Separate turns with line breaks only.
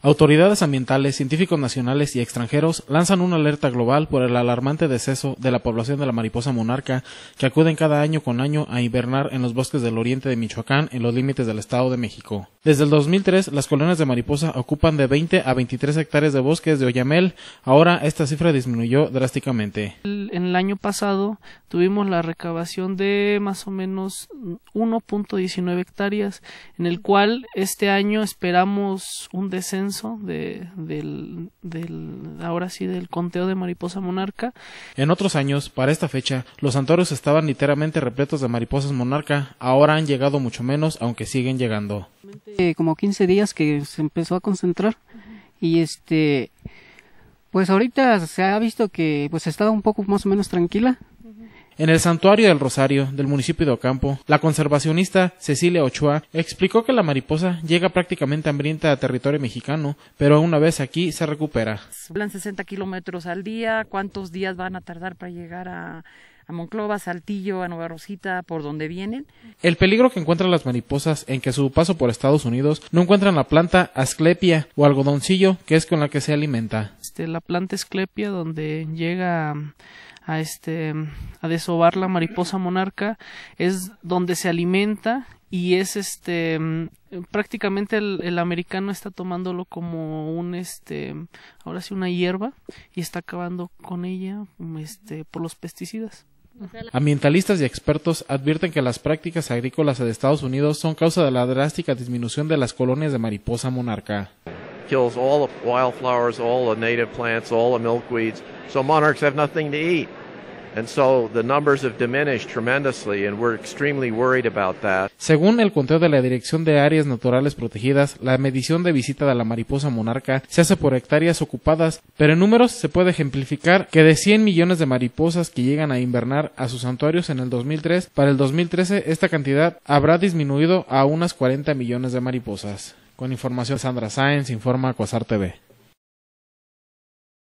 Autoridades ambientales, científicos nacionales y extranjeros lanzan una alerta global por el alarmante deceso de la población de la mariposa monarca que acuden cada año con año a hibernar en los bosques del oriente de Michoacán en los límites del Estado de México. Desde el 2003, las colonias de mariposa ocupan de 20 a 23 hectáreas de bosques de Oyamel. Ahora esta cifra disminuyó drásticamente. En
el, año pasado tuvimos la recabación de más o menos 1.19 hectáreas, en el cual este año esperamos un descenso de, del, ahora sí, del conteo
de mariposa monarca. En otros años, para esta fecha, los santuarios estaban literalmente repletos de mariposas monarca, ahora han llegado mucho menos, aunque siguen llegando.
como 15 días que se empezó a concentrar y este, pues ahorita se ha visto que pues estaba un poco más o menos
tranquila, en el Santuario del Rosario del municipio de Ocampo, la conservacionista Cecilia Ochoa explicó que la mariposa llega prácticamente hambrienta a territorio mexicano, pero una vez aquí se recupera.
Hablan 60 kilómetros al día, ¿cuántos días van a tardar para llegar a a Monclova, Saltillo, a Nueva Rosita, por donde vienen.
El peligro que encuentran las mariposas en que a su paso por Estados Unidos no encuentran la planta asclepia o algodoncillo que es con la que se alimenta.
Este, la planta asclepia donde llega a este a desovar la mariposa monarca es donde se alimenta y es este prácticamente el, el, americano está tomándolo como un este ahora sí una hierba y está acabando con ella este por los pesticidas
Ambientalistas y expertos advierten que las prácticas agrícolas de Estados Unidos son causa de la drástica disminución de las colonias de mariposa monarca. Según el conteo de la Dirección de Áreas Naturales Protegidas, la medición de visita de la mariposa monarca se hace por hectáreas ocupadas, pero en números se puede ejemplificar que de 100 millones de mariposas que llegan a invernar a sus santuarios en el 2003, para el 2013 esta cantidad habrá disminuido a unas 40 millones de mariposas. Con información Sandra Sáenz, informa TV.